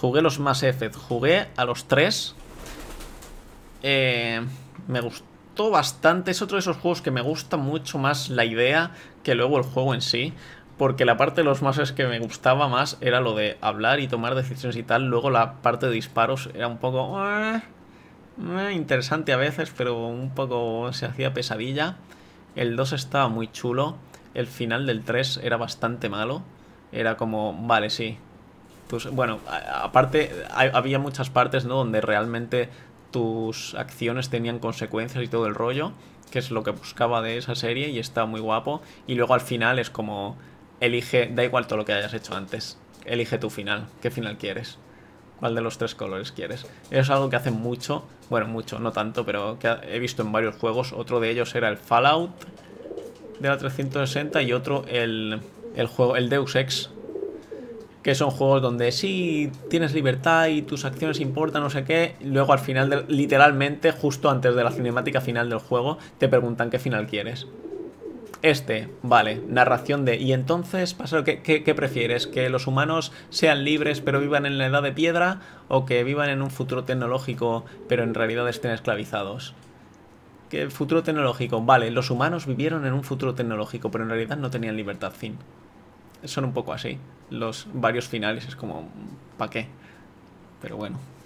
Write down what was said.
Jugué los más efes, jugué a los tres. Eh, me gustó bastante, es otro de esos juegos que me gusta mucho más la idea que luego el juego en sí. Porque la parte de los más es que me gustaba más era lo de hablar y tomar decisiones y tal. Luego la parte de disparos era un poco... Eh, interesante a veces, pero un poco se hacía pesadilla. El 2 estaba muy chulo. El final del 3 era bastante malo. Era como, vale, sí, pues, bueno, aparte había muchas partes, ¿no? Donde realmente tus acciones tenían consecuencias y todo el rollo, que es lo que buscaba de esa serie y está muy guapo. Y luego al final es como elige, da igual todo lo que hayas hecho antes, elige tu final, qué final quieres, cuál de los tres colores quieres. es algo que hace mucho, bueno, mucho, no tanto, pero que he visto en varios juegos. Otro de ellos era el Fallout de la 360 y otro el, el juego, el Deus Ex que son juegos donde sí tienes libertad y tus acciones importan, no sé qué. Luego al final, literalmente, justo antes de la cinemática final del juego, te preguntan qué final quieres. Este, vale, narración de... Y entonces, pasa que qué, qué prefieres? ¿Que los humanos sean libres pero vivan en la edad de piedra? ¿O que vivan en un futuro tecnológico pero en realidad estén esclavizados? ¿Qué futuro tecnológico? Vale, los humanos vivieron en un futuro tecnológico pero en realidad no tenían libertad, fin. Son un poco así los varios finales. Es como, ¿pa qué? Pero bueno.